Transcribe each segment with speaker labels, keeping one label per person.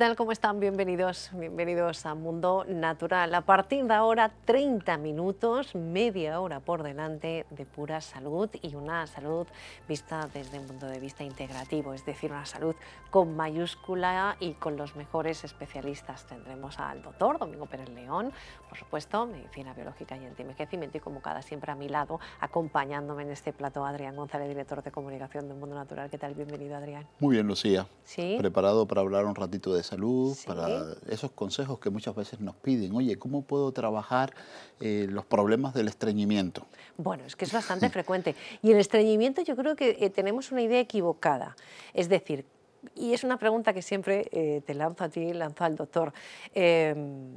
Speaker 1: tal? ¿Cómo están? Bienvenidos, bienvenidos a Mundo Natural. A partir de ahora, 30 minutos, media hora por delante de pura salud y una salud vista desde un punto de vista integrativo, es decir, una salud con mayúscula y con los mejores especialistas. Tendremos al doctor Domingo Pérez León, por supuesto, medicina biológica y antienvejecimiento y como cada siempre a mi lado, acompañándome en este plato, Adrián González, director de comunicación de Mundo Natural. ¿Qué tal? Bienvenido, Adrián.
Speaker 2: Muy bien, Lucía. ¿Sí? Preparado para hablar un ratito de salud, para esos consejos que muchas veces nos piden. Oye, ¿cómo puedo trabajar eh, los problemas del estreñimiento?
Speaker 1: Bueno, es que es bastante frecuente. Y el estreñimiento yo creo que eh, tenemos una idea equivocada. Es decir, y es una pregunta que siempre eh, te lanzo a ti, lanzo al doctor. Em,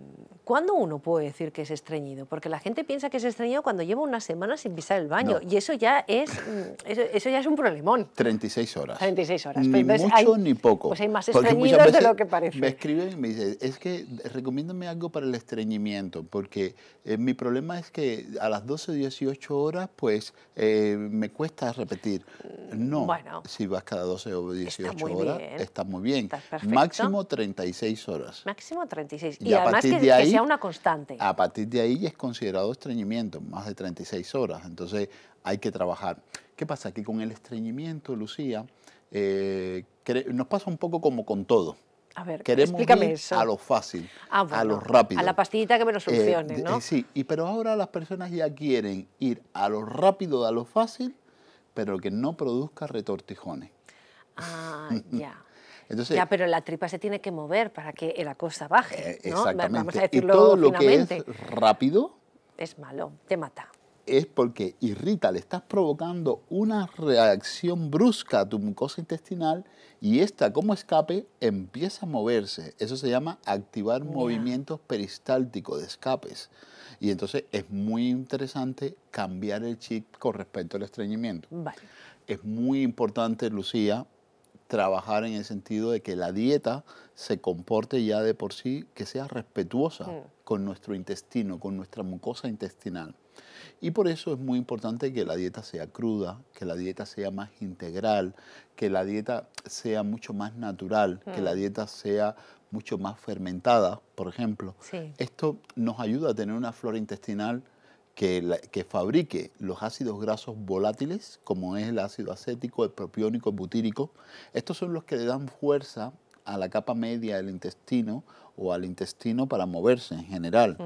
Speaker 1: ¿Cuándo uno puede decir que es estreñido? Porque la gente piensa que es estreñido cuando lleva una semana sin pisar el baño. Y eso ya es mm, eso, ya es un problemón.
Speaker 2: 36 horas.
Speaker 1: 36 horas. Pues ni mucho ni
Speaker 2: poco. Pues hay más estreñidos de lo que parece. Me escriben y me dicen, es que recomiéndame algo para el estreñimiento, porque eh, mi problema es que a las 12 o 18 horas, pues eh, me cuesta repetir. No, si vas cada 12 o 18 horas. Está muy bien. Máximo 36 horas.
Speaker 1: Máximo 36. Y, y además que, de ahí, que, sea una constante. A
Speaker 2: partir de ahí es considerado estreñimiento, más de 36 horas. Entonces hay que trabajar. ¿Qué pasa? Que con el estreñimiento, Lucía, eh, nos pasa un poco como con todo.
Speaker 1: A ver, Queremos ir
Speaker 2: a lo fácil, ah, a lo rápido. A la
Speaker 1: pastillita que me lo eh, solucione, ¿no? Eh,
Speaker 2: sí, y, pero ahora las personas ya quieren ir a lo rápido, a lo fácil, pero que no produzca retortijones.
Speaker 1: Ah, ya. Entonces, ya, pero la tripa se tiene que mover para que la cosa baje. Eh, ¿no? Exactamente. y todo lo que es
Speaker 2: rápido. Es malo, te mata. Es porque irrita, le estás provocando una reacción brusca a tu mucosa intestinal y esta, como escape, empieza a moverse. Eso se llama activar movimientos peristálticos de escapes. Y entonces es muy interesante cambiar el chip con respecto al estreñimiento. Vale. Es muy importante, Lucía, trabajar en el sentido de que la dieta se comporte ya de por sí, que sea respetuosa mm. con nuestro intestino, con nuestra mucosa intestinal. Y por eso es muy importante que la dieta sea cruda, que la dieta sea más integral, que la dieta sea mucho más natural, que la mm. dieta sea mucho más fermentada, por ejemplo. Esto nos ayuda a tener una flora intestinal que, fabrique los ácidos grasos volátiles, como es el ácido acético, el propiónico, el butírico. Estos son los que le dan fuerza a la capa media del intestino o al intestino para moverse en general.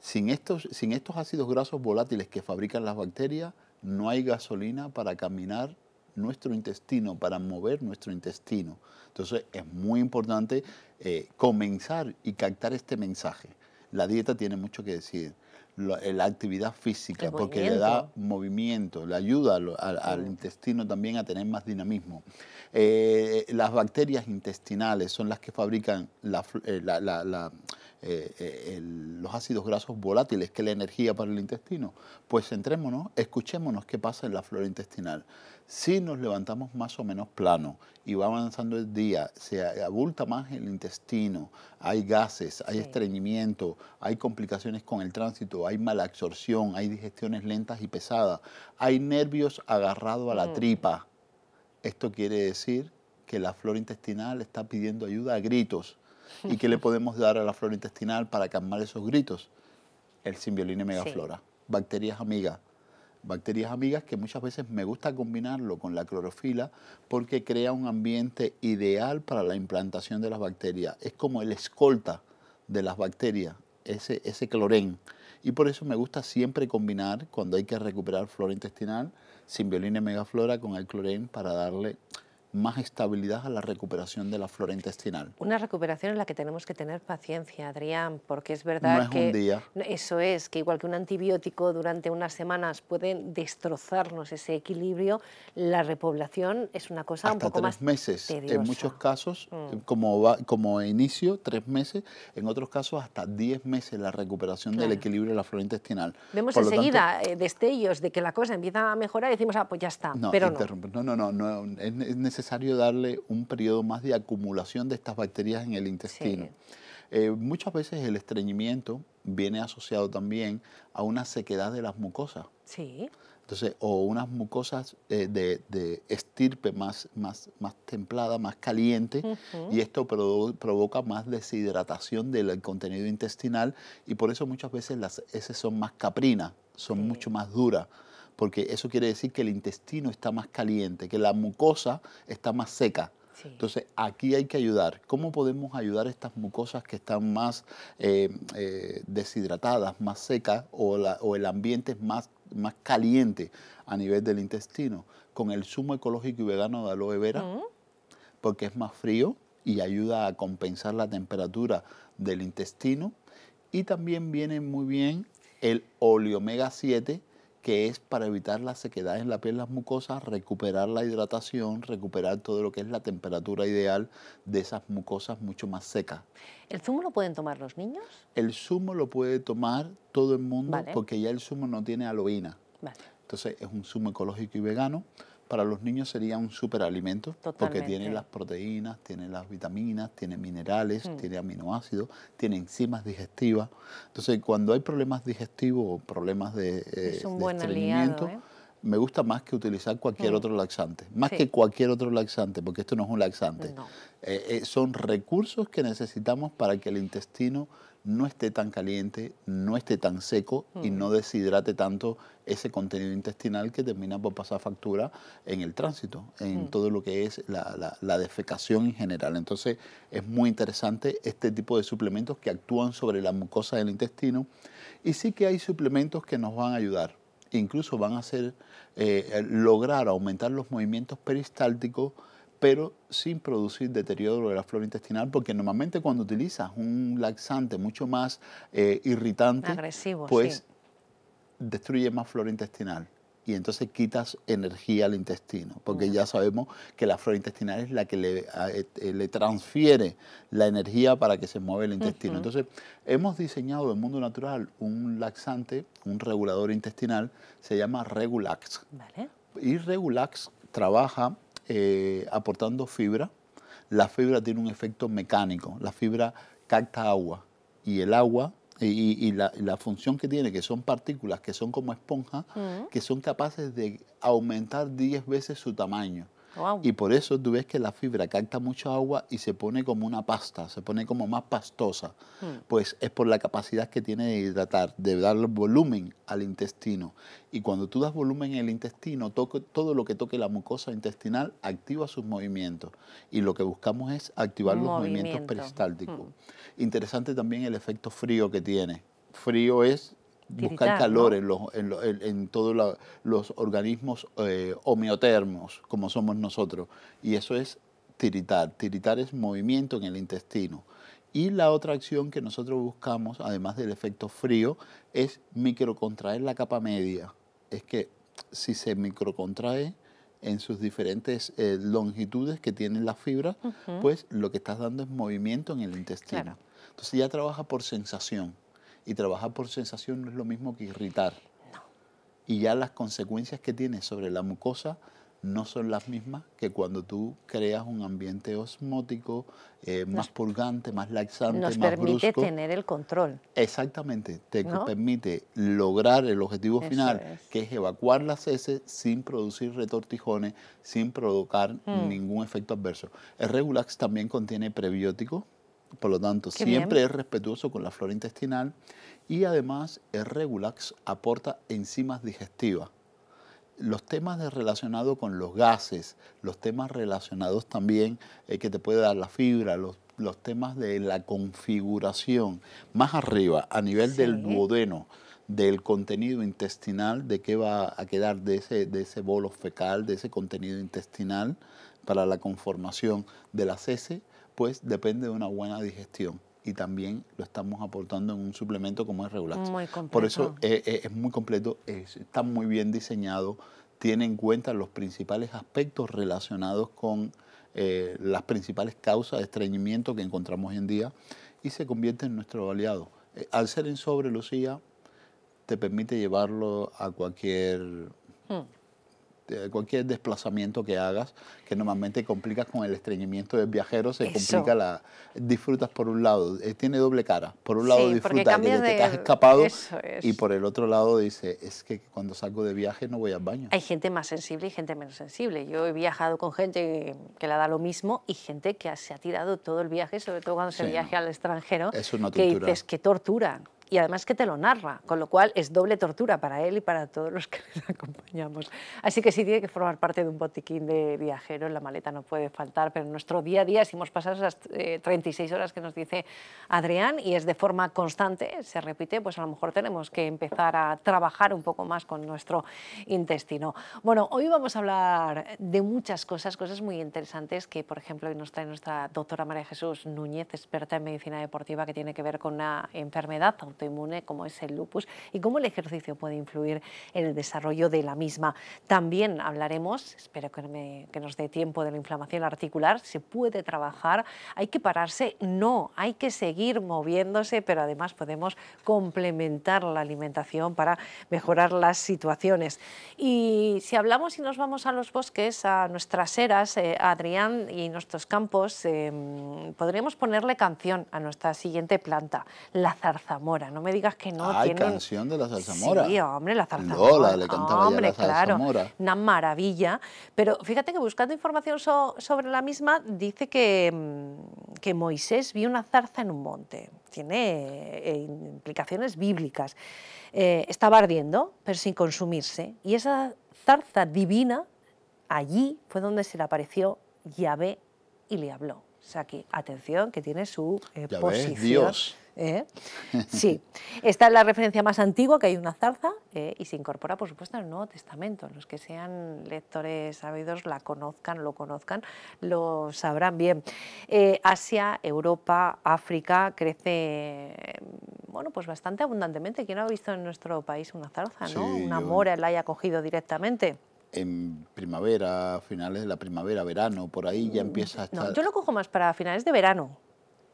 Speaker 2: sin, estos, ácidos grasos volátiles que fabrican las bacterias, no hay gasolina para caminar nuestro intestino, para mover nuestro intestino. Entonces es muy importante eh, comenzar y captar este mensaje. La dieta tiene mucho que decir. Eh, la actividad física, porque le da movimiento, le ayuda al, intestino también a tener más dinamismo. Eh, las bacterias intestinales son las que fabrican eh, los ácidos grasos volátiles, que es la energía para el intestino. Pues centrémonos, escuchémonos qué pasa en la flora intestinal. Si nos levantamos más o menos plano y va avanzando el día, se abulta más el intestino, hay gases, hay estreñimiento, hay complicaciones con el tránsito, hay mala absorción, hay digestiones lentas y pesadas, hay nervios agarrados a la mm. tripa. Esto quiere decir que la flora intestinal está pidiendo ayuda a gritos. ¿Y qué le podemos dar a la flora intestinal para calmar esos gritos? El Simbioline megaflora, bacterias amigas bacterias amigas que muchas veces me gusta combinarlo con la clorofila porque crea un ambiente ideal para la implantación de las bacterias. Es como el escolta de las bacterias, ese, ese clorén. Y por eso me gusta siempre combinar cuando hay que recuperar flora intestinal, simbiolina y megaflora con el clorén para darle más estabilidad a la recuperación de la flora intestinal.
Speaker 1: Una recuperación en la que tenemos que tener paciencia, Adrián, porque es verdad que... Eso es, que igual que un antibiótico durante unas semanas puede destrozarnos ese equilibrio, la repoblación es una cosa un poco tres más
Speaker 2: meses, en muchos casos, mm. eh, como, como inicio, tres meses, en otros casos hasta diez meses la recuperación del equilibrio de la flora intestinal. Vemos enseguida
Speaker 1: eh, destellos de que la cosa empieza a mejorar y decimos, ah, pues ya está, no, pero no.
Speaker 2: No, no, no, no es necesario necesario darle un periodo más de acumulación de estas bacterias en el intestino. Eh, muchas veces el estreñimiento viene asociado también a una sequedad de las mucosas. Sí. Entonces, o unas mucosas eh, de, estirpe más, más, más templada, más caliente, y esto provoca más deshidratación del contenido intestinal, y por eso muchas veces las heces son más caprinas, son mucho más duras porque eso quiere decir que el intestino está más caliente, que la mucosa está más seca. Entonces, aquí hay que ayudar. ¿Cómo podemos ayudar estas mucosas que están más eh, eh, deshidratadas, más secas o, el ambiente es más, más caliente a nivel del intestino? Con el zumo ecológico y vegano de aloe vera, mm. porque es más frío y ayuda a compensar la temperatura del intestino. Y también viene muy bien el oleomega 7, que es para evitar la sequedad en la piel, las mucosas, recuperar la hidratación, recuperar todo lo que es la temperatura ideal de esas mucosas mucho más secas. ¿El zumo lo pueden tomar los niños? El zumo lo puede tomar todo el mundo porque ya el zumo no tiene aloína. Entonces es un zumo ecológico y vegano para los niños sería un superalimento porque tiene las proteínas, tiene las vitaminas, tiene minerales, hmm. tiene aminoácidos, tiene enzimas digestivas. Entonces, cuando hay problemas digestivos o problemas de, eh, estreñimiento, ¿eh? me gusta más que utilizar cualquier hmm. otro laxante, más que cualquier otro laxante, porque esto no es un laxante. Eh, son recursos que necesitamos para que el intestino no esté tan caliente, no esté tan seco y no deshidrate tanto ese contenido intestinal que termina por pasar factura en el tránsito, en todo lo que es la, defecación en general. Entonces es muy interesante este tipo de suplementos que actúan sobre la mucosa del intestino y sí que hay suplementos que nos van a ayudar. Incluso van a eh, lograr aumentar los movimientos peristálticos pero sin producir deterioro de la flora intestinal, porque normalmente cuando utilizas un laxante mucho más eh, irritante, Agresivo, pues destruye más flora intestinal y entonces quitas energía al intestino, porque mm. ya sabemos que la flora intestinal es la que le, eh, eh, transfiere la energía para que se mueva el intestino. Entonces, hemos diseñado el mundo natural un laxante, un regulador intestinal, se llama Regulax. Vale. Y Regulax trabaja eh, aportando fibra. La fibra tiene un efecto mecánico. La fibra capta agua y el agua y, la, función que tiene, que son partículas que son como esponjas mm. que son capaces de aumentar 10 veces su tamaño. Y por eso tú ves que la fibra capta mucha agua y se pone como una pasta, se pone como más pastosa. Hmm. Pues es por la capacidad que tiene de hidratar, de dar volumen al intestino. Y cuando tú das volumen en el intestino, todo lo que toque la mucosa intestinal activa sus movimientos. Y lo que buscamos es activar los movimientos peristálticos. Hmm. Interesante también el efecto frío que tiene. Frío es buscar calor en, todos los organismos eh, homeotermos, como somos nosotros. Y eso es tiritar. Tiritar es movimiento en el intestino. Y la otra acción que nosotros buscamos, además del efecto frío, es microcontraer la capa media. Es que si se microcontrae en sus diferentes eh, longitudes que tienen las fibras, pues lo que estás dando es movimiento en el intestino. Entonces ya trabaja por sensación. Y trabajar por sensación no es lo mismo que irritar. Y ya las consecuencias que tiene sobre la mucosa no son las mismas que cuando tú creas un ambiente osmótico, eh, más purgante, más laxante, más Nos permite tener
Speaker 1: el control.
Speaker 2: Exactamente, te permite lograr el objetivo final, que es evacuar las heces sin producir retortijones, sin provocar mm. ningún efecto adverso. El Regulax también contiene prebióticos, por lo tanto, siempre es respetuoso con la flora intestinal y además el Regulax aporta enzimas digestivas. Los temas relacionados con los gases, los temas relacionados también eh, que te puede dar la fibra, los, temas de la configuración, más arriba, a nivel del duodeno, del contenido intestinal, de qué va a quedar de ese, de ese bolo fecal, de ese contenido intestinal para la conformación de las heces, pues depende de una buena digestión y también lo estamos aportando en un suplemento como es regular. Por eso eh, eh, es muy completo, está muy bien diseñado, tiene en cuenta los principales aspectos relacionados con eh, las principales causas de estreñimiento que encontramos hoy en día y se convierte en nuestro aliado. al ser en sobre, Lucía, te permite llevarlo a cualquier... Hmm. Este, cualquier desplazamiento que hagas, que normalmente complicas con el estreñimiento del viajero, se complica la... Disfrutas por un lado, eh, tiene doble cara. Por un lado disfrutas de, que te has escapado y por el otro lado dice, es que cuando salgo de viaje no voy al baño. Hay
Speaker 1: gente más sensible y gente menos sensible. Yo he viajado con gente que le da lo mismo y gente que se ha tirado todo el viaje, sobre todo cuando se viaja viaje al extranjero, es que dices, que tortura y además que te lo narra, con lo cual es doble tortura para él y para todos los que nos acompañamos. Así que sí tiene que formar parte de un botiquín de viajero, la maleta no puede faltar, pero en nuestro día a día, si hemos pasado esas 36 eh, horas que nos dice Adrián y es de forma constante, se repite, pues a lo mejor tenemos que empezar a trabajar un poco más con nuestro intestino. Bueno, hoy vamos a hablar de muchas cosas, cosas muy interesantes que, por ejemplo, nos trae nuestra doctora María Jesús Núñez, experta en medicina deportiva, que tiene que ver con una enfermedad inmune como es el lupus y cómo el ejercicio puede influir en el desarrollo de la misma. También hablaremos, espero que, nos dé tiempo, de la inflamación articular. Se puede trabajar, hay que pararse, no, hay que seguir moviéndose, pero además podemos complementar la alimentación para mejorar las situaciones. Y si hablamos y nos vamos a los bosques, a nuestras eras, eh, Adrián y nuestros campos, em, podríamos ponerle canción a nuestra siguiente planta, la zarzamora no me digas que no. Hay canción
Speaker 2: de la Zarzamora. Sí, hombre, la Zarzamora.
Speaker 1: una maravilla. Pero fíjate que buscando información sobre la misma, dice mm, que, Moisés vio una zarza en un monte. Tiene eh, implicaciones bíblicas. Eh, estaba ardiendo, pero sin consumirse. Y esa zarza divina, allí fue donde se le apareció Yahvé y le habló. O sea, que atención, que tiene su eh, posición. ¿eh? Sí, esta es la referencia más antigua, que hay una zarza, eh, y se incorpora, por supuesto, en el Nuevo Testamento. Los que sean lectores sabidos la conozcan, lo conozcan, lo sabrán bien. Eh, Asia, Europa, África crece mm, bueno, pues bastante abundantemente. ¿Quién ha visto en nuestro país una zarza, ¿no? una mora la haya cogido directamente?
Speaker 2: en primavera, finales de la primavera, verano, por ahí ya mm, empieza a estar... No, yo
Speaker 1: lo cojo más para finales de verano.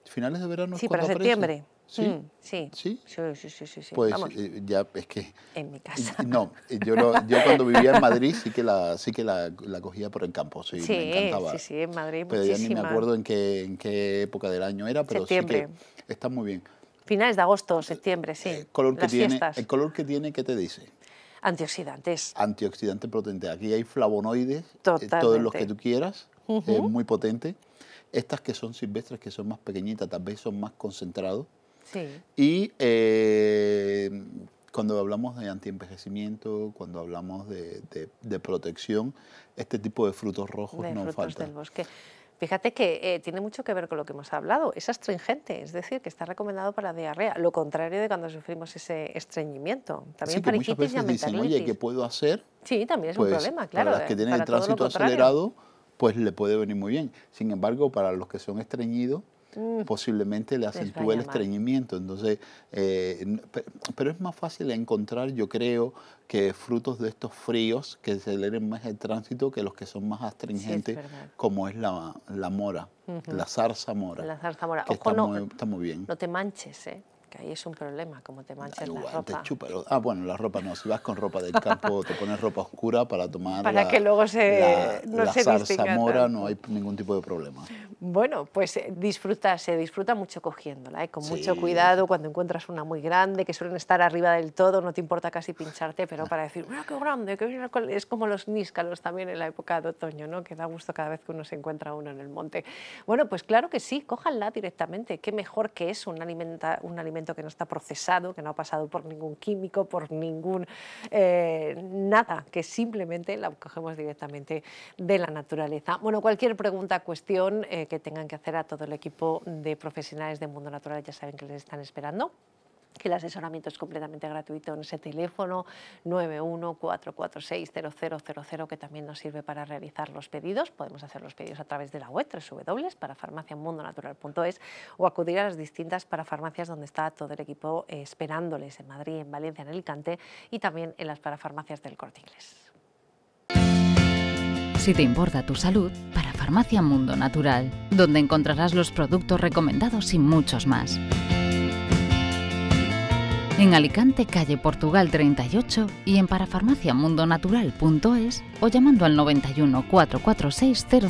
Speaker 2: ¿Finales de verano? Sí, para septiembre. Mm, ¿Sí?
Speaker 1: sí. ¿Sí? Sí, sí, Pues
Speaker 2: eh, ya es que...
Speaker 1: En mi casa. No,
Speaker 2: eh, yo, cuando vivía en Madrid sí que la, sí que la, cogía por el campo, sí, me encantaba. Sí, sí,
Speaker 1: en Madrid Pero ya ni me acuerdo
Speaker 2: en qué, época del año era, pero Septiembre. sí está muy bien.
Speaker 1: Finales de agosto, septiembre, sí. El eh, color que tiene, El
Speaker 2: color que tiene, ¿qué te dice? Antioxidantes. Antioxidantes potentes. Aquí hay flavonoides, todos los que tú quieras, muy potente. Estas que son silvestres, que son más pequeñitas, tal vez son más concentrados y eh, cuando hablamos de antienvejecimiento, cuando hablamos de, protección, este tipo de frutos rojos de no frutos faltan. Del
Speaker 1: bosque. Fíjate que eh, tiene mucho que ver con lo que hemos hablado, es astringente, es decir, que está recomendado para diarrea, lo contrario de cuando sufrimos ese estreñimiento. También sí, para muchas veces dicen, oye, ¿qué
Speaker 2: puedo hacer?
Speaker 1: Sí, también es un pues, problema, claro. Para las que eh, tienen el tránsito acelerado,
Speaker 2: pues le puede venir muy bien. Sin embargo, para los que son estreñidos, Mm. posiblemente le acentúe el estreñimiento. Entonces, eh, pero es más fácil encontrar, yo creo, que frutos de estos fríos que aceleren más el tránsito que los que son más astringentes, como es la, mora, la zarza mora.
Speaker 1: La zarza mora. Ojo, está,
Speaker 2: no, bien. No te manches, ¿eh? y es un problema, como te mancha la ropa. ah, bueno, la ropa no, si vas con ropa del campo te pones ropa oscura para tomar para que luego se, la, no no hay ningún tipo de problema.
Speaker 1: Bueno, pues eh, disfruta, se disfruta mucho cogiéndola, eh, con mucho cuidado, cuando encuentras una muy grande, que suelen estar arriba del todo, no te importa casi pincharte, pero para decir, qué grande, es como los níscalos también en la época de otoño, ¿no? que da gusto cada vez que uno se encuentra uno en el monte. Bueno, pues claro que sí, cójanla directamente, qué mejor que es un alimenta, un alimento que no está procesado, que no ha pasado por ningún químico, por ningún eh, nada, que simplemente la cogemos directamente de la naturaleza. Bueno, cualquier pregunta, cuestión eh, que tengan que hacer a todo el equipo de profesionales del Mundo Natural, ya saben que les están esperando que el asesoramiento es completamente gratuito en ese teléfono 914460000 que también nos sirve para realizar los pedidos. Podemos hacer los pedidos a través de la web www.parafarmaciamundonatural.es o acudir a las distintas parafarmacias donde está todo el equipo eh, esperándoles en Madrid, en Valencia, en Alicante y también en las parafarmacias del Corte Inglés.
Speaker 3: Si te importa tu salud, para Farmacia Mundo Natural, donde encontrarás los productos recomendados y muchos más en Alicante, calle Portugal 38 y en parafarmaciamundonatural.es o llamando al 91 446 0000.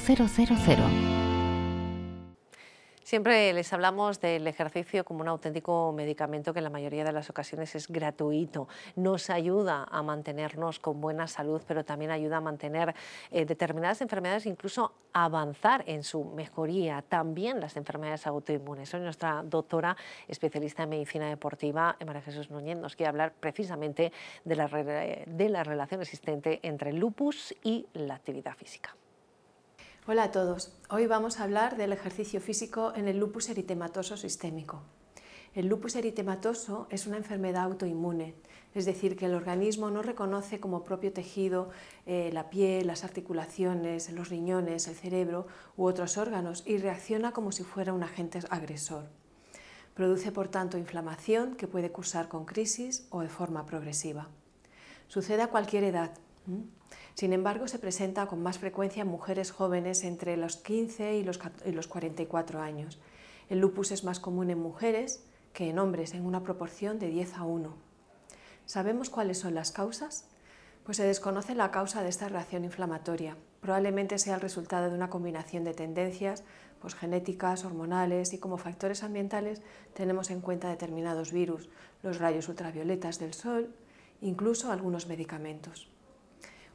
Speaker 1: Siempre les hablamos del ejercicio como un auténtico medicamento que en la mayoría de las ocasiones es gratuito. Nos ayuda a mantenernos con buena salud, pero también ayuda a mantener eh, determinadas enfermedades, incluso avanzar en su mejoría. También las enfermedades autoinmunes. Hoy nuestra doctora especialista en medicina deportiva, María Jesús Núñez, nos quiere hablar precisamente de la relación existente entre el lupus y la actividad física.
Speaker 4: Hola a todos. Hoy vamos a hablar del ejercicio físico en el lupus eritematoso sistémico. El lupus eritematoso es una enfermedad autoinmune, es decir, que el organismo no reconoce como propio tejido eh, la piel, las articulaciones, los riñones, el cerebro u otros órganos y reacciona como si fuera un agente agresor. Produce, por tanto, inflamación que puede cursar con crisis o de forma progresiva. Sucede a cualquier edad. Sin embargo, se presenta con más frecuencia en mujeres jóvenes entre los 15 y los, 44 años. El lupus es más común en mujeres que en hombres, en una proporción de 10 a 1. ¿Sabemos cuáles son las causas? Pues se desconoce la causa de esta reacción inflamatoria. Probablemente sea el resultado de una combinación de tendencias pues, genéticas, hormonales y como factores ambientales tenemos en cuenta determinados virus, los rayos ultravioletas del sol, incluso algunos medicamentos.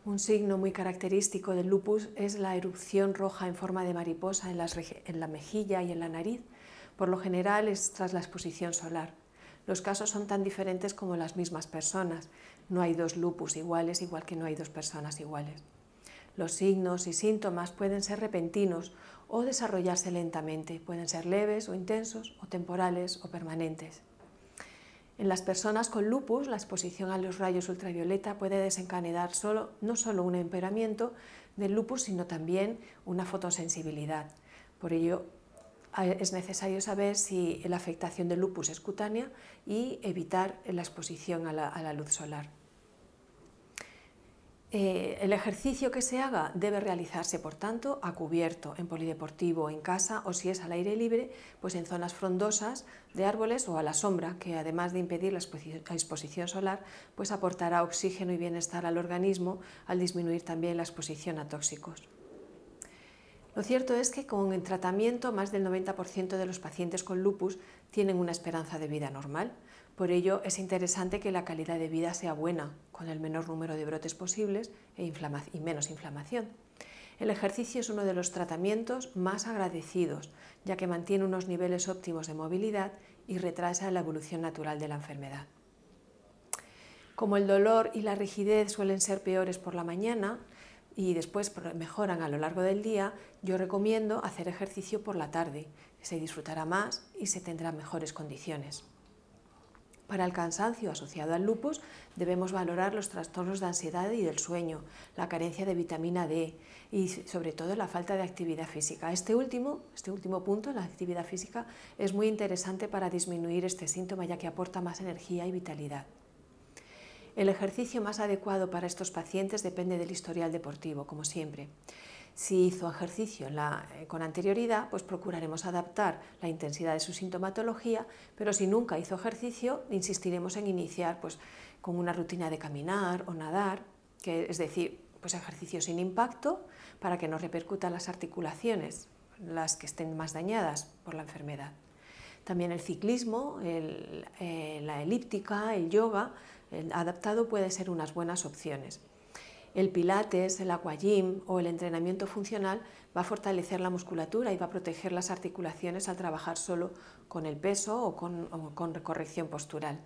Speaker 4: Un signo muy característico del lupus es la erupción roja en forma de mariposa en, la mejilla y en la nariz. Por lo general es tras la exposición solar. Los casos son tan diferentes como las mismas personas. No hay dos lupus iguales, igual que no hay dos personas iguales. Los signos y síntomas pueden ser repentinos o desarrollarse lentamente. Pueden ser leves o intensos o temporales o permanentes. En las personas con lupus, la exposición a los rayos ultravioleta puede desencadenar no solo un empeoramiento del lupus, sino también una fotosensibilidad. Por ello, es necesario saber si la afectación del lupus es cutánea y evitar la exposición a la luz solar. Eh, el ejercicio que se haga debe realizarse, por tanto, a cubierto, en polideportivo, en casa o si es al aire libre, pues en zonas frondosas de árboles o a la sombra, que además de impedir la exposición solar, pues aportará oxígeno y bienestar al organismo al disminuir también la exposición a tóxicos. Lo cierto es que con el tratamiento más del 90% de los pacientes con lupus tienen una esperanza de vida normal. Por ello, es interesante que la calidad de vida sea buena, con el menor número de brotes posibles e y menos inflamación. El ejercicio es uno de los tratamientos más agradecidos, ya que mantiene unos niveles óptimos de movilidad y retrasa la evolución natural de la enfermedad. Como el dolor y la rigidez suelen ser peores por la mañana y después mejoran a lo largo del día, yo recomiendo hacer ejercicio por la tarde. Se disfrutará más y se tendrá mejores condiciones. Para el cansancio asociado al lupus debemos valorar los trastornos de ansiedad y del sueño, la carencia de vitamina D y sobre todo la falta de actividad física. Este último, este último punto, la actividad física, es muy interesante para disminuir este síntoma ya que aporta más energía y vitalidad. El ejercicio más adecuado para estos pacientes depende del historial deportivo, como siempre. Si hizo ejercicio eh, con anterioridad, pues procuraremos adaptar la intensidad de su sintomatología, pero si nunca hizo ejercicio, insistiremos en iniciar pues, con una rutina de caminar o nadar, que es decir, pues ejercicio sin impacto para que no repercuta las articulaciones, las que estén más dañadas por la enfermedad. También el ciclismo, eh, la elíptica, el yoga, adaptado puede ser unas buenas opciones el pilates, el aquagym o el entrenamiento funcional va a fortalecer la musculatura y va a proteger las articulaciones al trabajar solo con el peso o con, corrección postural.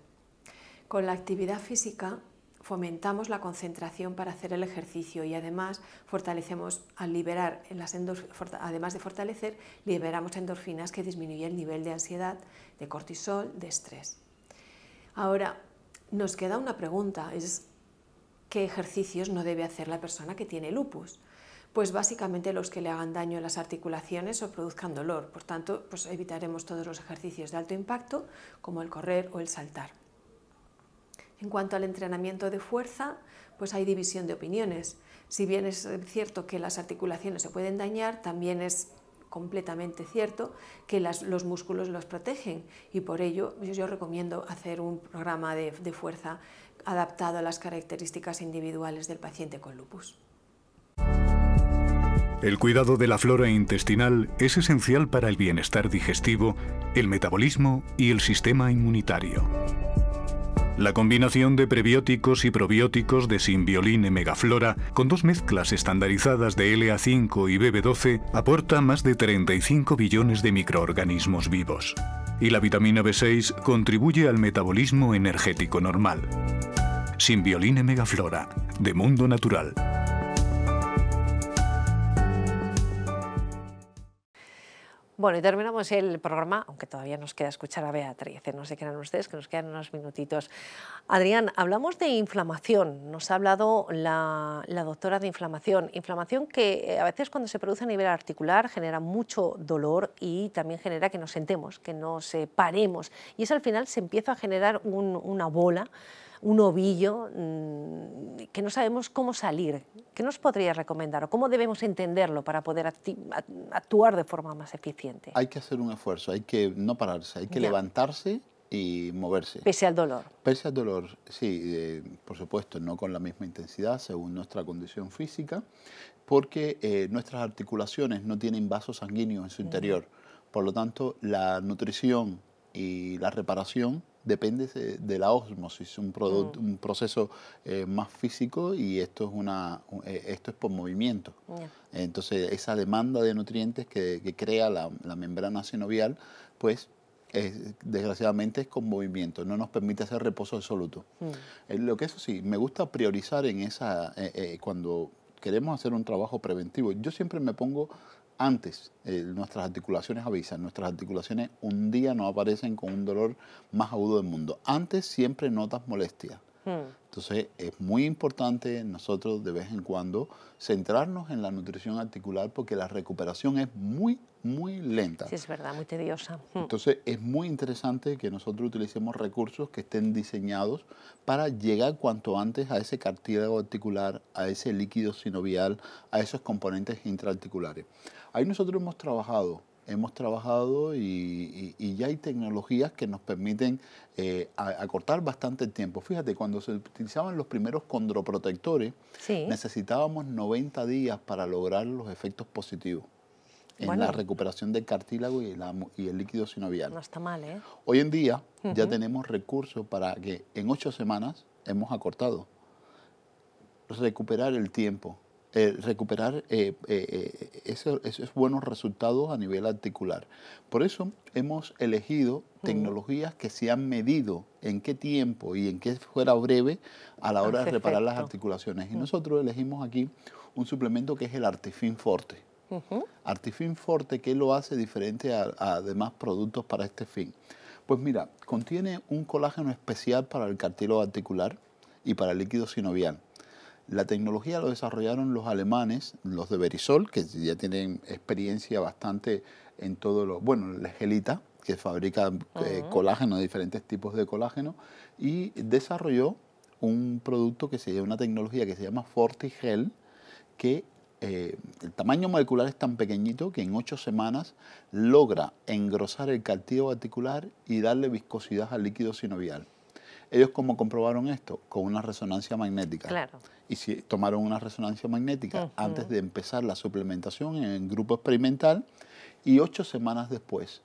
Speaker 4: Con la actividad física fomentamos la concentración para hacer el ejercicio y además fortalecemos al liberar las además de fortalecer liberamos endorfinas que disminuyen el nivel de ansiedad, de cortisol, de estrés. Ahora nos queda una pregunta, es ¿Qué ejercicios no debe hacer la persona que tiene lupus? Pues básicamente los que le hagan daño a las articulaciones o produzcan dolor. Por tanto, pues evitaremos todos los ejercicios de alto impacto, como el correr o el saltar. En cuanto al entrenamiento de fuerza, pues hay división de opiniones. Si bien es cierto que las articulaciones se pueden dañar, también es completamente cierto que los músculos los protegen y por ello yo, recomiendo hacer un programa de fuerza adaptado a las características individuales del paciente con lupus.
Speaker 3: El cuidado de la flora intestinal es esencial para el bienestar digestivo, el metabolismo y el sistema inmunitario. La combinación de prebióticos y probióticos de Simbioline Megaflora con dos mezclas estandarizadas de LA5 y BB12 aporta más de 35 billones de microorganismos vivos y la vitamina B6 contribuye al metabolismo energético normal. Sin megaflora, de Mundo Natural.
Speaker 1: Bueno, y terminamos el programa, aunque todavía nos queda escuchar a Beatriz, no sé qué eran ustedes, que nos quedan unos minutitos. Adrián, hablamos de inflamación, nos ha hablado la, doctora de inflamación, inflamación que eh, a veces cuando se produce a nivel articular genera mucho dolor y también genera que nos sentemos, que nos paremos, y eso al final se empieza a generar una bola un ovillo mm, que no sabemos cómo salir. ¿Qué nos podría recomendar o cómo debemos entenderlo para poder actuar de forma más eficiente? Hay
Speaker 2: que hacer un esfuerzo, hay que no pararse, hay que levantarse y moverse. Pese al dolor. Pese al dolor, sí, por supuesto, no con la misma intensidad según nuestra condición física, porque eh, nuestras articulaciones no tienen vasos sanguíneos en su interior. Por lo tanto, la nutrición y la reparación depende de la osmosis, un, mm. un proceso eh, más físico y esto es, una, eh, esto es por movimiento. Mm. Entonces, esa demanda de nutrientes que, crea la, membrana sinovial, pues desgraciadamente es con movimiento, no nos permite hacer reposo absoluto. Mm. Eh, lo que eso sí, me gusta priorizar en esa, cuando queremos hacer un trabajo preventivo, yo siempre me pongo antes eh, nuestras articulaciones avisan, nuestras articulaciones un día no aparecen con un dolor más agudo del mundo. Antes siempre notas molestias. Hmm. Entonces es muy importante nosotros de vez en cuando centrarnos en la nutrición articular porque la recuperación es muy, muy lenta. Sí, es
Speaker 1: verdad, muy tediosa. Hmm.
Speaker 2: Entonces es muy interesante que nosotros utilicemos recursos que estén diseñados para llegar cuanto antes a ese cartílago articular, a ese líquido sinovial, a esos componentes intraarticulares. Ahí nosotros hemos trabajado hemos trabajado y, ya hay tecnologías que nos permiten eh, acortar bastante el tiempo. Fíjate, cuando se utilizaban los primeros condroprotectores, necesitábamos 90 días para lograr los efectos positivos en la recuperación del cartílago y, el líquido sinovial. No
Speaker 1: está mal, ¿eh?
Speaker 2: Hoy en día ya tenemos recursos para que en ocho semanas hemos acortado. Recuperar el tiempo, eh, recuperar eh, eh, esos, buenos resultados a nivel articular. Por eso hemos elegido tecnologías que se han medido en qué tiempo y en qué fuera breve a la hora de reparar las articulaciones. Y nosotros elegimos aquí un suplemento que es el Artifin Forte. Artifin Forte, ¿qué lo hace diferente a, a demás productos para este fin? Pues mira, contiene un colágeno especial para el cartílago articular y para el líquido sinovial la tecnología lo desarrollaron los alemanes, los de Berisol, que ya tienen experiencia bastante en todo lo... Bueno, la gelita, que fabrica eh, colágeno, diferentes tipos de colágeno, y desarrolló un producto que se llama, una tecnología que se llama FortiGel, que eh, el tamaño molecular es tan pequeñito que en ocho semanas logra engrosar el cartílago articular y darle viscosidad al líquido sinovial. Ellos cómo comprobaron esto con una resonancia magnética. Claro. Y tomaron una resonancia magnética antes de empezar la suplementación en el grupo experimental y ocho semanas después.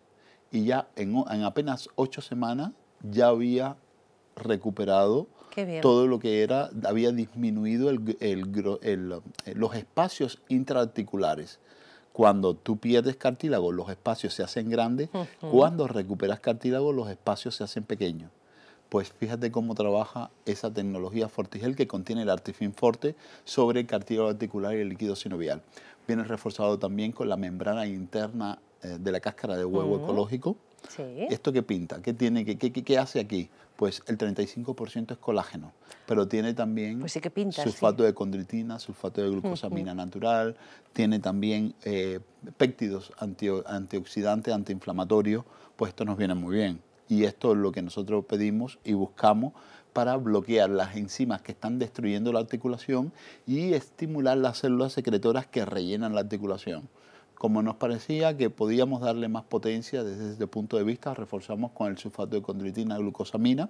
Speaker 2: Y ya en, apenas ocho semanas ya había recuperado todo lo que era, había disminuido eh, los espacios intraarticulares. Cuando tú pierdes cartílago, los espacios se hacen grandes. Cuando recuperas cartílago, los espacios se hacen pequeños. Pues fíjate cómo trabaja esa tecnología Fortigel que contiene el Artifin Forte sobre el cartílago articular y el líquido sinovial. Viene reforzado también con la membrana interna eh, de la cáscara de huevo ecológico. ¿Esto qué pinta? ¿Qué, tiene, qué, hace aquí? Pues el 35% es colágeno, pero tiene también pues sulfato de condritina, sulfato de glucosamina natural, tiene también eh, péptidos antioxidantes, antiinflamatorios, pues esto nos viene muy bien. Y esto es lo que nosotros pedimos y buscamos para bloquear las enzimas que están destruyendo la articulación y estimular las células secretoras que rellenan la articulación. Como nos parecía que podíamos darle más potencia desde este punto de vista, reforzamos con el sulfato de condritina glucosamina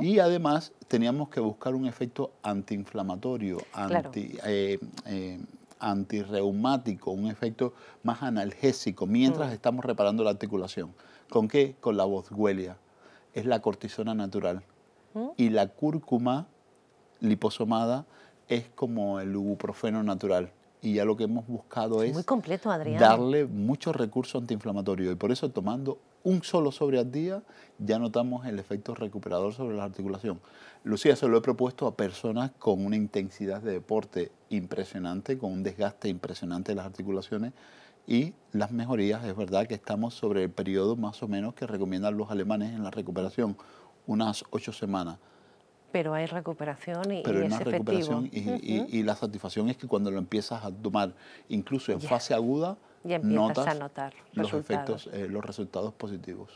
Speaker 2: y además teníamos que buscar un efecto antiinflamatorio, anti, eh, eh, antirreumático, un efecto más analgésico mientras mm. estamos reparando la articulación. ¿Con qué? Con la boswellia. Es la cortisona natural. ¿Mm? Y la cúrcuma liposomada es como el ibuprofeno natural. Y ya lo que hemos buscado es darle muchos recursos antiinflamatorios. Y por eso tomando un solo sobre al día ya notamos el efecto recuperador sobre la articulación. Lucía, se lo he propuesto a personas con una intensidad de deporte impresionante, con un desgaste impresionante de las articulaciones y las mejorías, es verdad que estamos sobre el periodo más o menos que recomiendan los alemanes en la recuperación, unas ocho semanas.
Speaker 1: Pero hay recuperación y, es
Speaker 2: Y, la satisfacción es que cuando lo empiezas a tomar, incluso en fase aguda,
Speaker 1: a notar los efectos, eh,
Speaker 2: los resultados positivos.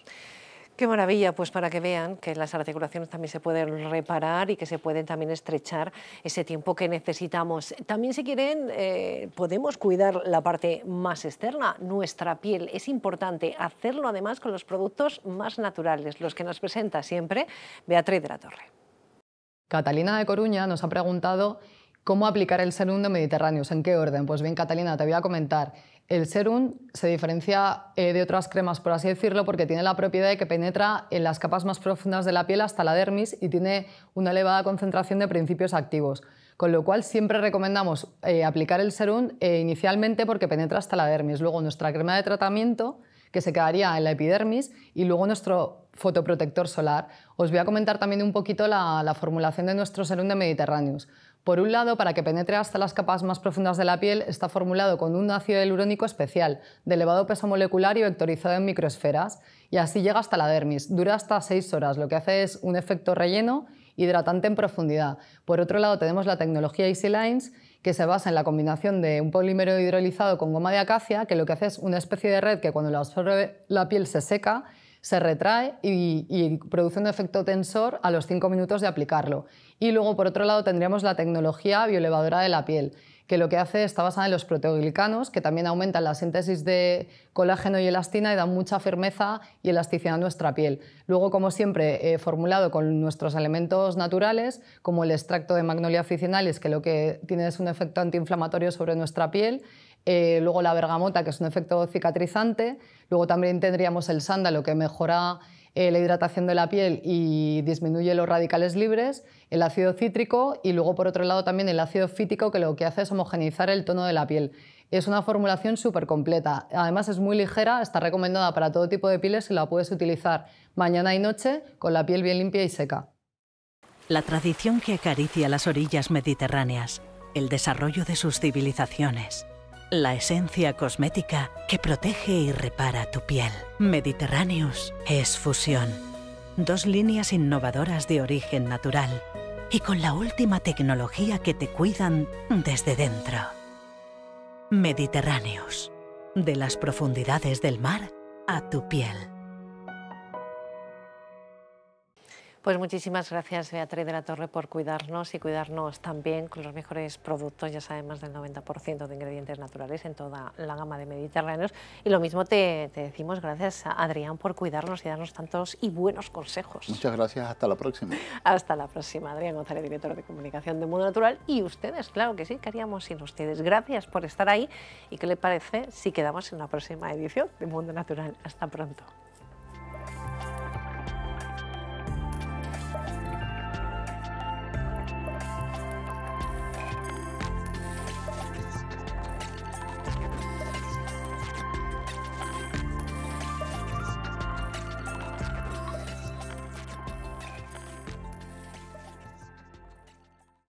Speaker 1: Qué maravilla, pues para que vean que las articulaciones también se pueden reparar y que se pueden también estrechar ese tiempo que necesitamos. También si quieren, eh, podemos cuidar la parte más externa, nuestra piel. Es importante hacerlo además con los productos más naturales, los
Speaker 3: que nos presenta siempre Beatriz de la Torre. Catalina de Coruña nos ha preguntado cómo aplicar el de mediterráneo, ¿en qué orden? Pues bien, Catalina, te voy a comentar. El serum se diferencia eh, de otras cremas, por así decirlo, porque tiene la propiedad de que penetra en las capas más profundas de la piel hasta la dermis y tiene una elevada concentración de principios activos. Con lo cual siempre recomendamos eh, aplicar el serum eh, inicialmente porque penetra hasta la dermis. Luego nuestra crema de tratamiento que se quedaría en la epidermis y luego nuestro fotoprotector solar. Os voy a comentar también un poquito la, la formulación de nuestro serum de Mediterráneos. Por un lado, para que penetre hasta las capas más profundas de la piel, está formulado con un ácido hialurónico especial, de elevado peso molecular y vectorizado en microesferas, y así llega hasta la dermis. Dura hasta seis horas, lo que hace es un efecto relleno hidratante en profundidad. Por otro lado, tenemos la tecnología Easy Lines, que se basa en la combinación de un polímero hidrolizado con goma de acacia, que lo que hace es una especie de red que cuando la absorbe la piel se seca se retrae y, produce un efecto tensor a los 5 minutos de aplicarlo. Y luego, por otro lado, tendríamos la tecnología biolevadora de la piel, que lo que hace está basada en los proteoglicanos, que también aumentan la síntesis de colágeno y elastina y dan mucha firmeza y elasticidad a nuestra piel. Luego, como siempre, he formulado con nuestros elementos naturales, como el extracto de magnolia officinalis, que lo que tiene es un efecto antiinflamatorio sobre nuestra piel, eh, luego la bergamota, que es un efecto cicatrizante, luego también tendríamos el sándalo, que mejora eh, la hidratación de la piel y disminuye los radicales libres, el ácido cítrico y luego por otro lado también el ácido fítico, que lo que hace es homogeneizar el tono de la piel. Es una formulación súper completa, además es muy ligera, está recomendada para todo tipo de pieles y la puedes utilizar mañana y noche con la piel bien limpia y seca.
Speaker 1: La tradición que acaricia las orillas mediterráneas, el desarrollo de sus civilizaciones la esencia cosmética que protege y repara tu piel. Mediterráneos es fusión. Dos líneas innovadoras de origen natural y con la última tecnología que te cuidan desde dentro. Mediterráneos. De las profundidades del mar a tu piel. Pues muchísimas gracias Beatriz de la Torre por cuidarnos y cuidarnos también con los mejores productos, ya más del 90% de ingredientes naturales en toda la gama de mediterráneos. Y lo mismo te, decimos gracias a Adrián por cuidarnos y darnos tantos y buenos consejos.
Speaker 2: Muchas gracias, hasta la próxima.
Speaker 1: Hasta la próxima, Adrián González, director de comunicación de Mundo Natural. Y ustedes, claro que sí, ¿qué haríamos sin ustedes? Gracias por estar ahí y qué le parece si quedamos en la próxima edición de Mundo Natural. Hasta pronto.